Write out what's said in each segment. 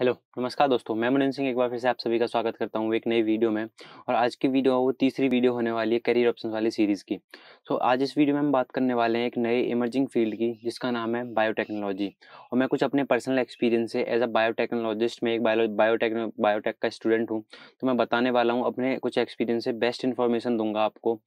hello नमस्कार दोस्तों मैं मनन सिंह एक बार फिर से आप सभी का स्वागत करता हूँ एक नई वीडियो में और आज की वीडियो वो तीसरी वीडियो होने वाली है करियर ऑप्शन वाली सीरीज़ की तो आज इस वीडियो में हम बात करने वाले हैं एक नए इमर्जिंग फील्ड की जिसका नाम है बायोटेक्नोलॉजी और मैं कुछ अपने पर्सनल एक्सपीरियंस से एज अ बायोटेक्नोलॉजिस्ट में एक बायोटेक् बायोटेक का स्टूडेंट हूँ तो मैं बताने वाला हूँ अपने कुछ एक्सपीरियंस से बेस्ट इन्फॉर्मेशन दूंगा आपको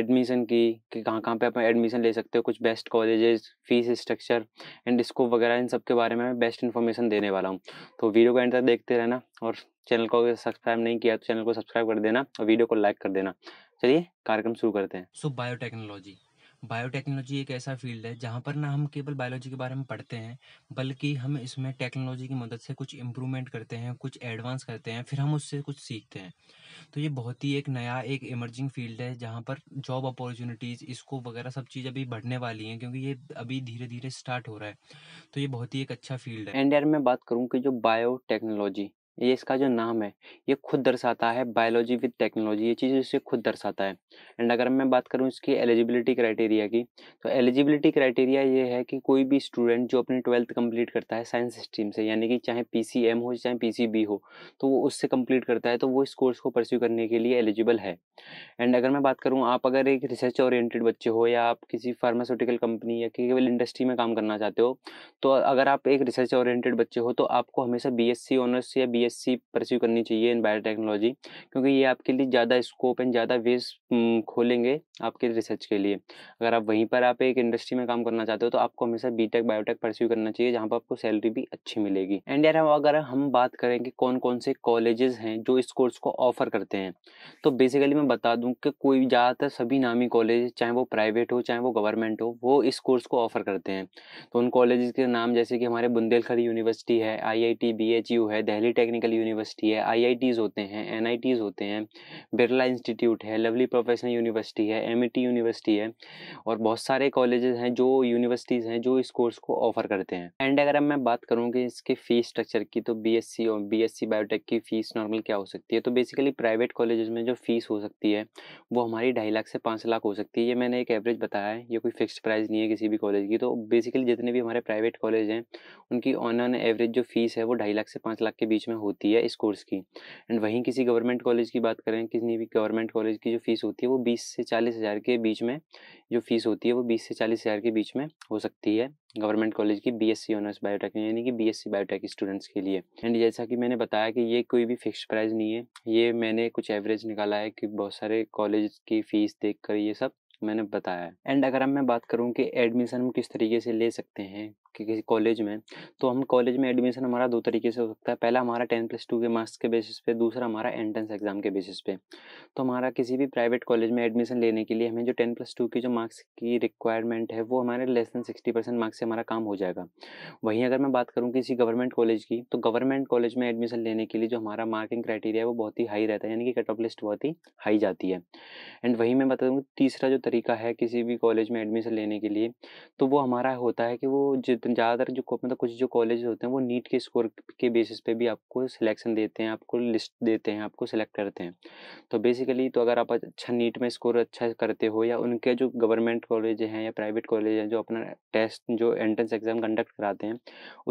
एडमिशन की कि कहाँ कहाँ पर आप एडमिशन ले सकते हो कुछ best colleges fees structure and scope वगैरह इन सब के बारे में बेस्ट इन्फॉर्मेशन देने वाला हूँ तो वीडियो को एंड तक देखते रहना और चैनल को अगर सब्सक्राइब नहीं किया तो चैनल को सब्सक्राइब कर देना और वीडियो को लाइक कर देना चलिए कार्यक्रम शुरू करते हैं सो बायोटेक्नोलॉजी बायोटेक्नोलॉजी एक ऐसा फील्ड है जहाँ पर ना हम केवल बायोलॉजी के बारे में पढ़ते हैं बल्कि हम इसमें टेक्नोलॉजी की मदद से कुछ इम्प्रूवमेंट करते हैं कुछ एडवांस करते हैं फिर हम उससे कुछ सीखते हैं तो ये बहुत ही एक नया एक इमर्जिंग फील्ड है जहाँ पर जॉब अपॉर्चुनिटीज़ इसको वगैरह सब चीज़ अभी बढ़ने वाली हैं क्योंकि ये अभी धीरे धीरे स्टार्ट हो रहा है तो ये बहुत ही एक अच्छा फील्ड है एंड यार मैं बात करूँ कि जो बायोटेक्नोलॉजी ये इसका जो नाम है ये खुद दर्शाता है बायोलॉजी विद टेक्नोलॉजी ये चीज़ इसे खुद दर्शाता है एंड अगर मैं बात करूँ इसकी एलिजिबिलिटी क्राइटेरिया की तो एलिजिबिलिटी क्राइटेरिया ये है कि कोई भी स्टूडेंट जो अपनी ट्वेल्थ कंप्लीट करता है साइंस स्ट्रीम से यानी कि चाहे पी सी एम हो चाहे पी सी बी हो तो वो उससे कम्प्लीट करता है तो वो इस कोर्स को परस्यू करने के लिए एलिजिबल है एंड अगर मैं बात करूँ आप अगर एक रिसर्च ऑरिएटेड बच्चे हो या आप किसी फार्मास्यूटिकल कंपनी या केवल इंडस्ट्री में काम करना चाहते हो तो अगर आप एक रिसर्च ऑरिएटेड बच्चे हो तो आपको हमेशा बी एस सी ऑनर्स या बी बीएससी परस्यू करनी चाहिए इन बायोटेक्नोलॉजी क्योंकि ये आपके लिए ज़्यादा स्कोप एंड ज़्यादा वेस खोलेंगे आपके रिसर्च के लिए अगर आप वहीं पर आप एक इंडस्ट्री में काम करना चाहते हो तो आपको हमेशा बी टेक बायोटेक परस्यू करना चाहिए जहाँ पर आपको सैलरी भी अच्छी मिलेगी एंड यार अगर हम बात करें कि कौन कौन से कॉलेजेस हैं जो इस कोर्स को ऑफर करते हैं तो बेसिकली मैं बता दूँ कि कोई ज़्यादातर सभी नामी कॉलेज चाहे वो प्राइवेट हो चाहे वो गवर्नमेंट हो वो इस कोर्स को ऑफर करते हैं तो उन कॉलेज के नाम जैसे कि हमारे बुंदेलखंड यूनिवर्सिटी है I I T B H U है दिल्ली टेक्निक टेक्निकल यूनिवर्सिटी है आईआईटीज़ होते हैं एनआईटीज़ होते हैं बिरला इंस्टीट्यूट है लवली प्रोफेशनल यूनिवर्सिटी है एम यूनिवर्सिटी e है और बहुत सारे कॉलेजेस हैं जो यूनिवर्सिटीज़ हैं जो इस कोर्स को ऑफर करते हैं एंड अगर मैं बात करूँ कि इसके फ़ीस स्ट्रक्चर की तो बी और बी बायोटेक की फ़ीस नॉर्मल क्या हो सकती है तो बेसिकली प्राइवेट कॉलेज में जो फ़ीस हो सकती है वो हमारी ढाई लाख से पाँच लाख हो सकती है ये मैंने एक एवरेज बताया है ये कोई फिक्स प्राइस नहीं है किसी भी कॉलेज की तो बेसिकली जितने भी हमारे प्राइवेट कॉलेज हैं उनकी ऑन ऑन एवरेज जो फ़ीस है वो ढाई लाख से पाँच लाख के बीच में हो होती है इस कोर्स की एंड वहीं किसी गवर्नमेंट कॉलेज की बात करें किसी भी गवर्नमेंट कॉलेज की जो फ़ीस होती है वो बीस से चालीस हज़ार के बीच में जो फ़ीस होती है वो बीस से चालीस हज़ार के बीच में हो सकती है गवर्नमेंट कॉलेज की B S C honours biotech यानी कि B S C biotech students के लिए एंड जैसा कि मैंने बताया कि ये कोई भी फिक्स प्राइस नहीं है ये मैंने कुछ एवरेज निकाला है कि बहुत सारे कॉलेज की फ़ीस देख कर ये सब मैंने बताया एंड अगर हम मैं बात करूँ कि एडमिशन हम किस तरीके से ले सकते हैं कि किसी कॉलेज में तो हम कॉलेज में एडमिशन हमारा दो तरीके से हो सकता है पहला हमारा टेन प्लस टू के मार्क्स के बेसिस पे दूसरा हमारा एंट्रेंस एग्ज़ाम के बेसिस पे तो हमारा किसी भी प्राइवेट कॉलेज में एडमिशन लेने के लिए हमें जो टेन प्लस टू की जो मार्क्स की रिक्वायरमेंट है वो हमारे less than sixty percent marks से हमारा काम हो जाएगा वहीं अगर मैं बात करूँ किसी गवर्नमेंट कॉलेज की तो गवर्नमेंट कॉलेज में एडमिशन लेने के लिए जो हमारा मार्किंग क्राइटेरिया है वो बहुत ही हाई रहता है यानी कि कट ऑफ लिस्ट बहुत ही हाई जाती है एंड वहीं मैं बता दूँ तीसरा जो तरीका है किसी भी कॉलेज में एडमिशन लेने के लिए तो वो हमारा होता है कि वो जितने ज़्यादातर जो मतलब कुछ जो कॉलेज होते हैं वो नीट के स्कोर के बेसिस पे भी आपको सिलेक्शन देते हैं आपको लिस्ट देते हैं आपको सिलेक्ट करते हैं तो बेसिकली तो अगर आप अच्छा नीट में स्कोर अच्छा करते हो या उनके जो गवर्नमेंट कॉलेज हैं या प्राइवेट कॉलेज हैं जो अपना टेस्ट जो एंट्रेंस एग्ज़ाम कंडक्ट कराते हैं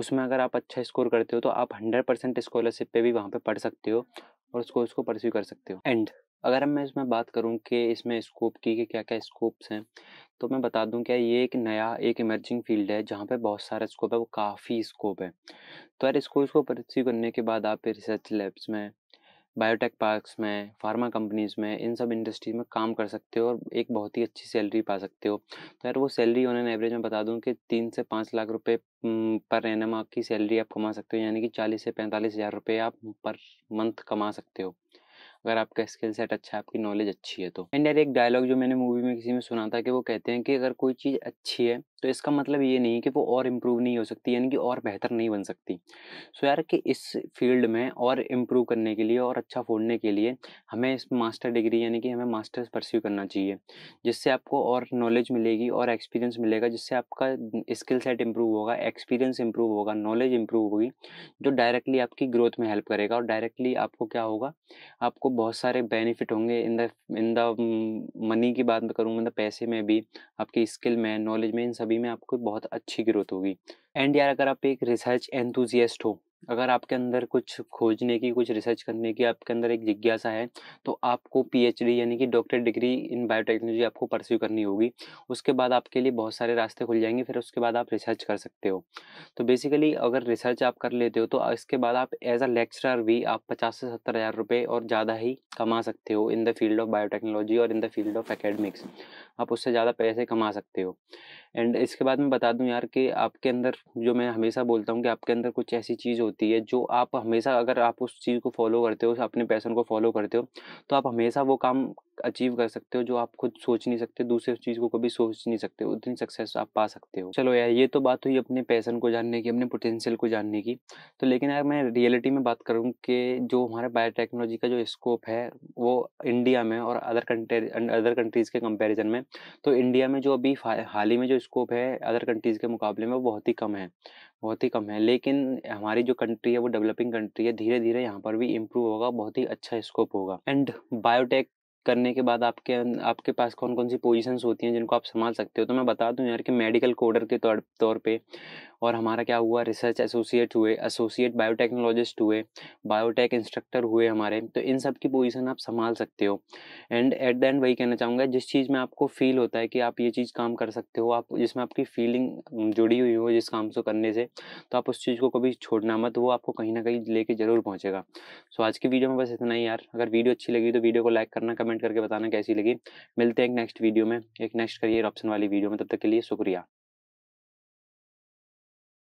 उसमें अगर आप अच्छा स्कोर करते हो तो आप हंड्रेड परसेंट स्कॉलरशिप पर भी वहाँ पर पढ़ सकते हो और उसको उसको परस्यू कर सकते हो एंड अगर अब मैं इसमें बात करूं कि इसमें स्कोप की कि क्या क्या स्कोप्स हैं तो मैं बता दूं क्या ये एक नया एक इमर्जिंग फील्ड है जहाँ पे बहुत सारा स्कोप है वो काफ़ी स्कोप है तो यार इसको इसको परस्यू करने के बाद आप रिसर्च लैब्स में बायोटेक पार्क्स में फार्मा कंपनीज़ में इन सब इंडस्ट्रीज में काम कर सकते हो और एक बहुत ही अच्छी सैलरी पा सकते हो तो यार वो सैलरी ऑन एवरेज में बता दूं कि तीन से पाँच लाख रुपए पर एन आपकी सैलरी आप कमा सकते हो यानी कि चालीस से पैंतालीस हज़ार रुपये आप पर मंथ कमा सकते हो अगर आपका स्किल सेट अच्छा है आपकी नॉलेज अच्छी है तो एंड यार एक डायलॉग जो मैंने मूवी में किसी में सुना था कि वो कहते हैं कि अगर कोई चीज़ अच्छी है तो इसका मतलब ये नहीं कि वो और इम्प्रूव नहीं हो सकती यानी कि और बेहतर नहीं बन सकती सो so यार कि इस फील्ड में और इम्प्रूव करने के लिए और अच्छा फोड़ने के लिए हमें इस मास्टर डिग्री यानी कि हमें मास्टर्स परस्यू करना चाहिए जिससे आपको और नॉलेज मिलेगी और एक्सपीरियंस मिलेगा जिससे आपका स्किल सेट इम्प्रूव होगा एक्सपीरियंस इम्प्रूव होगा नॉलेज इम्प्रूव होगी जो डायरेक्टली आपकी ग्रोथ में हेल्प करेगा और डायरेक्टली आपको क्या होगा आपको बहुत सारे बेनिफिट होंगे in the in the money की बात करूँ मतलब पैसे में भी आपकी स्किल में नॉलेज में इन सब सभी में आपको बहुत अच्छी ग्रोथ होगी एंड यार अगर आप एक रिसर्च एंथुजियस्ट हो अगर आपके अंदर कुछ खोजने की कुछ रिसर्च करने की आपके अंदर एक जिज्ञासा है तो आपको पीएचडी यानी कि डॉक्टर डिग्री इन बायोटेक्नोलॉजी आपको परस्यू करनी होगी उसके बाद आपके लिए बहुत सारे रास्ते खुल जाएंगे फिर उसके बाद आप रिसर्च कर सकते हो तो बेसिकली अगर रिसर्च आप कर लेते हो तो इसके बाद आप एज अ लेक्चरर भी आप पचास से सत्तर हज़ार रुपये और ज़्यादा ही कमा सकते हो in the field of biotechnology और in the field of academics आप उससे ज़्यादा पैसे कमा सकते हो एंड इसके बाद मैं बता दूँ यार कि आपके अंदर जो मैं हमेशा बोलता हूँ कि आपके अंदर कुछ ऐसी चीज़ होती होती है जो आप हमेशा अगर आप उस चीज़ को फॉलो करते हो अपने पैसन को फॉलो करते हो तो आप हमेशा वो काम अचीव कर सकते हो जो आप खुद सोच नहीं सकते दूसरे चीज़ को कभी सोच नहीं सकते उतनी सक्सेस आप पा सकते हो चलो यार ये तो बात हुई अपने पैसन को जानने की अपने पोटेंशियल को जानने की तो लेकिन यार मैं रियलिटी में बात करूँ कि जो हमारा बायोटेक्नोलॉजी का जो स्कोप है वो इंडिया में और अदर कंट्री अदर कंट्रीज़ के कंपेरिजन में तो इंडिया में जो अभी हाल ही में जो स्कोप है अदर कंट्रीज़ के मुकाबले में वो बहुत ही कम है बहुत ही कम है लेकिन हमारी जो कंट्री है वो डेवलपिंग कंट्री है धीरे धीरे यहाँ पर भी इम्प्रूव होगा बहुत ही अच्छा स्कोप होगा एंड बायोटेक करने के बाद आपके अं, आपके पास कौन कौन सी पोजीशंस होती हैं जिनको आप संभाल सकते हो तो मैं बता दूं यार कि मेडिकल कोडर के तौर तौर पे और हमारा क्या हुआ रिसर्च एसोसिएट हुए एसोसिएट बायोटेक्नोलॉजिस्ट हुए बायोटेक इंस्ट्रक्टर हुए हमारे तो इन सब की पोजीशन आप संभाल सकते हो एंड एट द एंड वही कहना चाहूँगा जिस चीज़ में आपको फील होता है कि आप ये चीज़ काम कर सकते हो आप जिसमें आपकी फीलिंग जुड़ी हुई हो जिस काम से करने से तो आप उस चीज़ को कभी छोड़ना मत वो आपको कहीं ना कहीं लेके ज़रूर पहुँचेगा सो आज की वीडियो में बस इतना ही यार अगर वीडियो अच्छी लगी तो वीडियो को लाइक करना कमेंट करके बताना कैसी लगी मिलते हैं एक नेक्स्ट वीडियो में एक नेक्स्ट करियर ऑप्शन वाली वीडियो में तब तक के लिए शुक्रिया